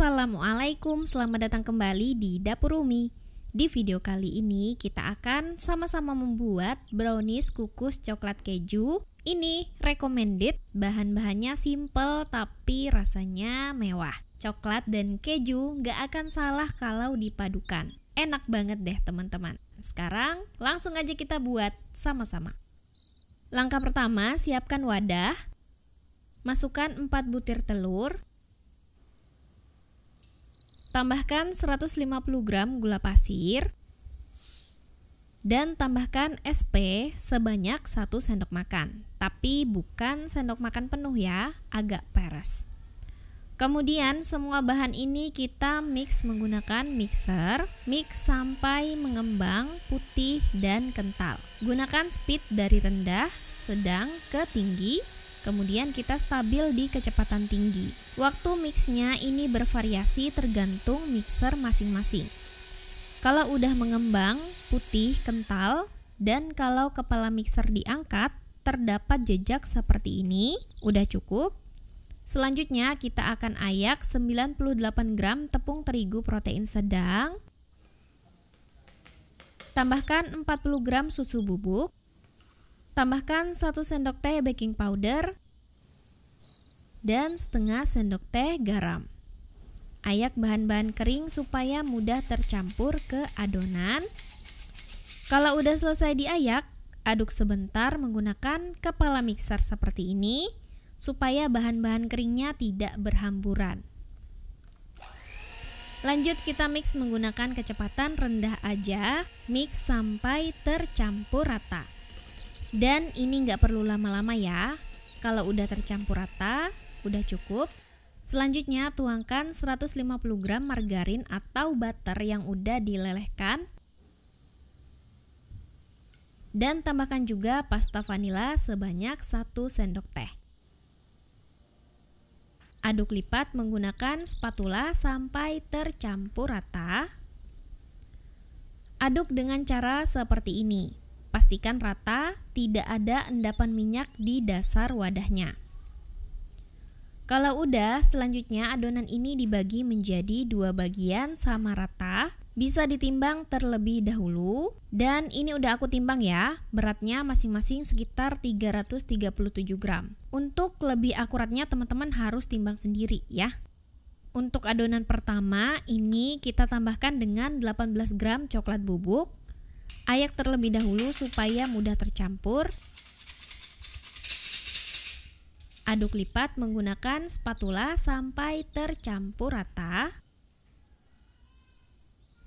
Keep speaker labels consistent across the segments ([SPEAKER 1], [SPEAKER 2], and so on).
[SPEAKER 1] Assalamualaikum, selamat datang kembali di Dapur Umi. Di video kali ini kita akan sama-sama membuat brownies kukus coklat keju. Ini recommended, bahan-bahannya simple tapi rasanya mewah. Coklat dan keju gak akan salah kalau dipadukan. Enak banget deh teman-teman. Sekarang langsung aja kita buat sama-sama. Langkah pertama, siapkan wadah. Masukkan 4 butir telur, Tambahkan 150 gram gula pasir dan tambahkan SP sebanyak 1 sendok makan, tapi bukan sendok makan penuh ya, agak peres. Kemudian semua bahan ini kita mix menggunakan mixer, mix sampai mengembang putih dan kental. Gunakan speed dari rendah, sedang ke tinggi Kemudian kita stabil di kecepatan tinggi. Waktu mixnya ini bervariasi tergantung mixer masing-masing. Kalau udah mengembang, putih, kental, dan kalau kepala mixer diangkat, terdapat jejak seperti ini. Udah cukup. Selanjutnya kita akan ayak 98 gram tepung terigu protein sedang. Tambahkan 40 gram susu bubuk. Tambahkan 1 sendok teh baking powder dan setengah sendok teh garam. Ayak bahan-bahan kering supaya mudah tercampur ke adonan. Kalau udah selesai diayak, aduk sebentar menggunakan kepala mixer seperti ini supaya bahan-bahan keringnya tidak berhamburan. Lanjut kita mix menggunakan kecepatan rendah aja, mix sampai tercampur rata. Dan ini nggak perlu lama-lama ya. Kalau udah tercampur rata, udah cukup. Selanjutnya tuangkan 150 gram margarin atau butter yang udah dilelehkan dan tambahkan juga pasta vanila sebanyak 1 sendok teh. Aduk lipat menggunakan spatula sampai tercampur rata. Aduk dengan cara seperti ini. Pastikan rata, tidak ada endapan minyak di dasar wadahnya. Kalau udah, selanjutnya adonan ini dibagi menjadi dua bagian sama rata, bisa ditimbang terlebih dahulu. Dan ini udah aku timbang ya, beratnya masing-masing sekitar 337 gram. Untuk lebih akuratnya teman-teman harus timbang sendiri ya. Untuk adonan pertama, ini kita tambahkan dengan 18 gram coklat bubuk, ayak terlebih dahulu supaya mudah tercampur. Aduk lipat menggunakan spatula sampai tercampur rata.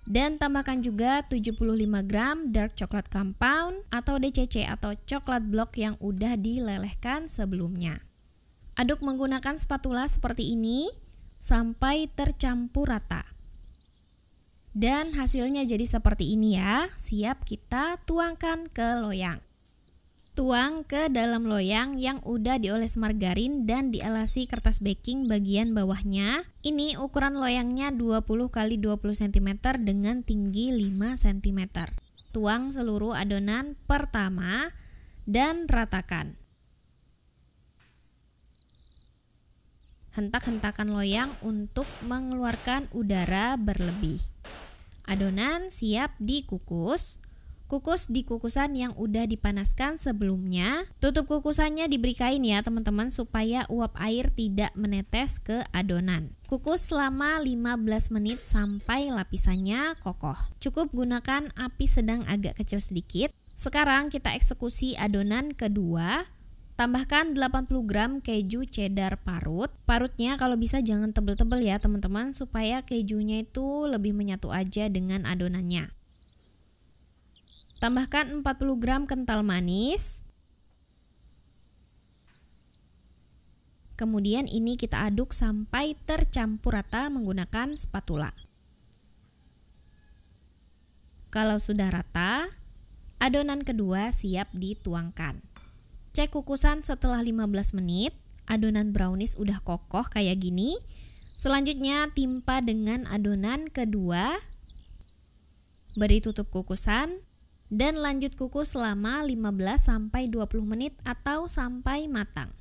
[SPEAKER 1] Dan tambahkan juga 75 gram dark coklat compound atau DCC atau coklat blok yang udah dilelehkan sebelumnya. Aduk menggunakan spatula seperti ini sampai tercampur rata. Dan hasilnya jadi seperti ini ya. Siap kita tuangkan ke loyang. Tuang ke dalam loyang yang udah dioles margarin dan dialasi kertas baking bagian bawahnya. Ini ukuran loyangnya 20 x 20 cm dengan tinggi 5 cm. Tuang seluruh adonan pertama dan ratakan. hentak-hentakan loyang untuk mengeluarkan udara berlebih. Adonan siap dikukus. Kukus di kukusan yang udah dipanaskan sebelumnya. Tutup kukusannya diberi kain ya teman-teman supaya uap air tidak menetes ke adonan. Kukus selama 15 menit sampai lapisannya kokoh. Cukup gunakan api sedang agak kecil sedikit. Sekarang kita eksekusi adonan kedua Tambahkan 80 gram keju cheddar parut. Parutnya kalau bisa jangan tebel-tebel ya teman-teman supaya kejunya itu lebih menyatu aja dengan adonannya. Tambahkan 40 gram kental manis. Kemudian ini kita aduk sampai tercampur rata menggunakan spatula. Kalau sudah rata, adonan kedua siap dituangkan. Cek kukusan setelah 15 menit, adonan brownies udah kokoh kayak gini. Selanjutnya timpa dengan adonan kedua. Beri tutup kukusan dan lanjut kukus selama 15 sampai 20 menit atau sampai matang.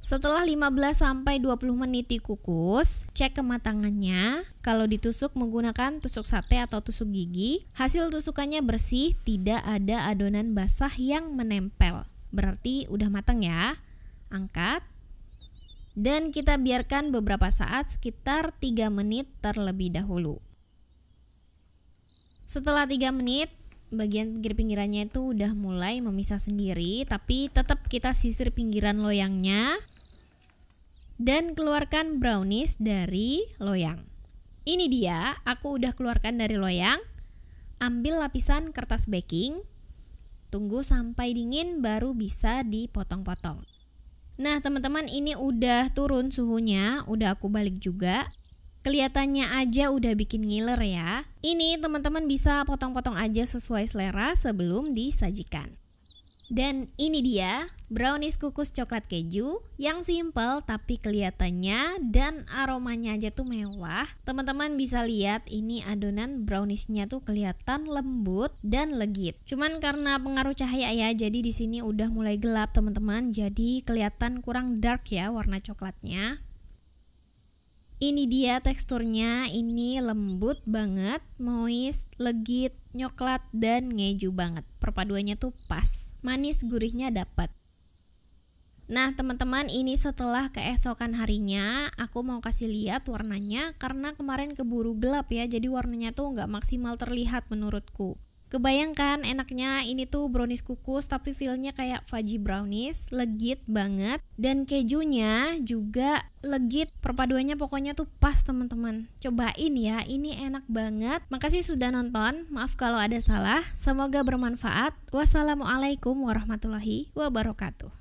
[SPEAKER 1] Setelah 15 sampai 20 menit dikukus, cek kematangannya. Kalau ditusuk menggunakan tusuk sate atau tusuk gigi, hasil tusukannya bersih, tidak ada adonan basah yang menempel. Berarti udah matang ya. Angkat. Dan kita biarkan beberapa saat sekitar 3 menit terlebih dahulu. Setelah 3 menit, bagian pinggir-pinggirannya itu udah mulai memisah sendiri, tapi tetap kita sisir pinggiran loyangnya dan keluarkan brownies dari loyang. Ini dia, aku udah keluarkan dari loyang. Ambil lapisan kertas baking, Tunggu sampai dingin baru bisa dipotong-potong. Nah, teman-teman, ini udah turun suhunya, udah aku balik juga. Kelihatannya aja udah bikin ngiler ya. Ini teman-teman bisa potong-potong aja sesuai selera sebelum disajikan. Dan ini dia brownies kukus coklat keju yang simple tapi kelihatannya dan aromanya aja tuh mewah. Teman-teman bisa lihat ini adonan browniesnya tuh kelihatan lembut dan legit. Cuman karena pengaruh cahaya ya jadi di sini udah mulai gelap teman-teman jadi kelihatan kurang dark ya warna coklatnya. Ini dia teksturnya, ini lembut banget, moist, legit, nyoklat dan ngeju banget. Perpaduannya tuh pas, manis gurihnya dapat. Nah teman-teman ini setelah keesokan harinya aku mau kasih lihat warnanya karena kemarin keburu gelap ya jadi warnanya tuh nggak maksimal terlihat menurutku. Kebayangkan enaknya ini tuh brownies kukus tapi feelnya kayak fudgy brownies, legit banget dan kejunya juga legit. Perpaduannya pokoknya tuh pas teman-teman. Cobain ya, ini enak banget. Makasih sudah nonton. Maaf kalau ada salah. Semoga bermanfaat. Wassalamualaikum warahmatullahi wabarakatuh.